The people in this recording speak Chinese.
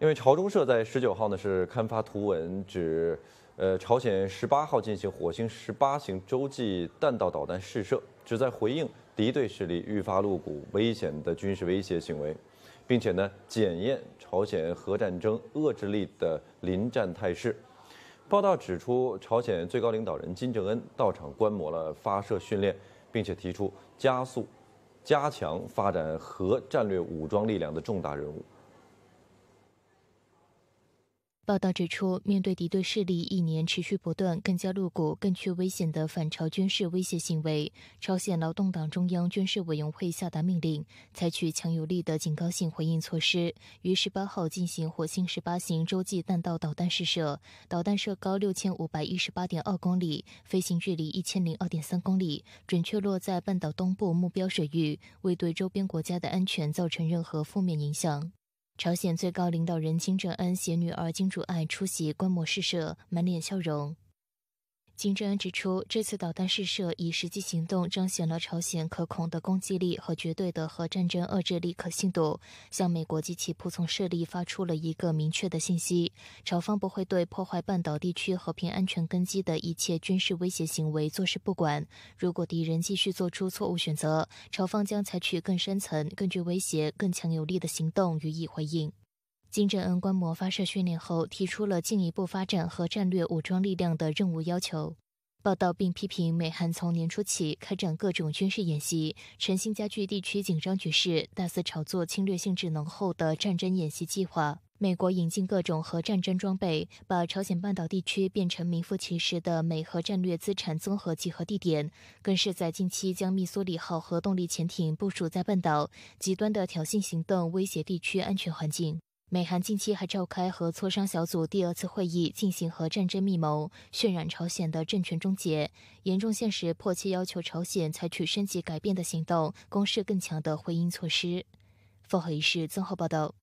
因为朝中社在十九号呢是刊发图文，指，呃，朝鲜十八号进行火星十八型洲际弹道导弹试射，旨在回应敌对势力愈发露骨、危险的军事威胁行为，并且呢检验朝鲜核战争遏制力的临战态势。报道指出，朝鲜最高领导人金正恩到场观摩了发射训练，并且提出加速、加强发展核战略武装力量的重大任务。报道指出，面对敌对势力一年持续不断、更加露骨、更具危险的反朝军事威胁行为，朝鲜劳动党中央军事委员会下达命令，采取强有力的警告性回应措施。于十八号进行火星十八型洲际弹道导弹试射，导弹射高六千五百一十八点二公里，飞行距离一千零二点三公里，准确落在半岛东部目标水域，未对周边国家的安全造成任何负面影响。朝鲜最高领导人金正恩携女儿金主爱出席观摩试射，满脸笑容。金正恩指出，这次导弹试射以实际行动彰显了朝鲜可控的攻击力和绝对的核战争遏制力可信度，向美国及其仆从势力发出了一个明确的信息：朝方不会对破坏半岛地区和平安全根基的一切军事威胁行为坐视不管。如果敌人继续做出错误选择，朝方将采取更深层、更具威胁、更强有力的行动予以回应。金正恩观摩发射训练后，提出了进一步发展核战略武装力量的任务要求。报道并批评美韩从年初起开展各种军事演习，乘心加剧地区紧张局势，大肆炒作侵略性质浓厚的战争演习计划。美国引进各种核战争装备，把朝鲜半岛地区变成名副其实的美核战略资产综合集合地点，更是在近期将密苏里号核动力潜艇部署在半岛，极端的挑衅行动威胁地区安全环境。美韩近期还召开和磋商小组第二次会议，进行核战争密谋，渲染朝鲜的政权终结。严重现实迫切要求朝鲜采取升级改变的行动，公示更强的回应措施。凤凰卫视综合报道。